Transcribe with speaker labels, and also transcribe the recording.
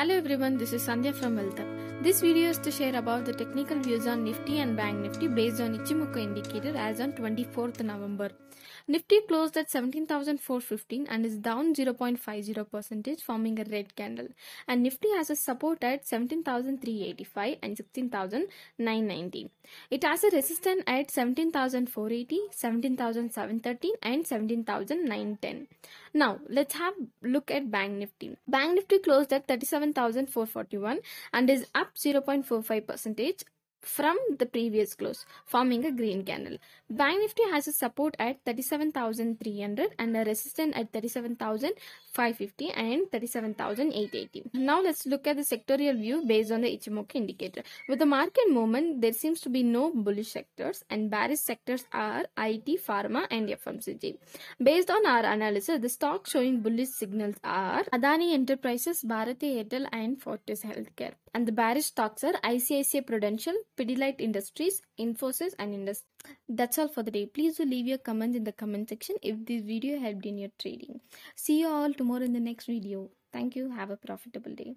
Speaker 1: Hello everyone, this is Sandhya from Wealthup. This video is to share about the technical views on Nifty and Bank Nifty based on Ichimoku indicator as on 24th November. Nifty closed at 17,415 and is down 0.50% forming a red candle. And Nifty has a support at 17,385 and 16,990. It has a resistance at 17,480, 17,713 and 17,910. Now let's have look at Bank Nifty. Bank Nifty closed at 37 11441 and is up 0.45 percentage from the previous close forming a green candle. Bank Nifty has a support at 37,300 and a resistance at 37,550 and 37,880. Now let's look at the sectorial view based on the Ichimoku indicator. With the market movement, there seems to be no bullish sectors and bearish sectors are IT, pharma and FMCG. Based on our analysis, the stocks showing bullish signals are Adani Enterprises, Bharati Airtel and Fortis Healthcare. And the bearish stocks are ICICI Prudential, Pidilite Industries, Infosys and Indus. That's all for the day. Please do leave your comments in the comment section if this video helped in your trading. See you all tomorrow in the next video. Thank you. Have a profitable day.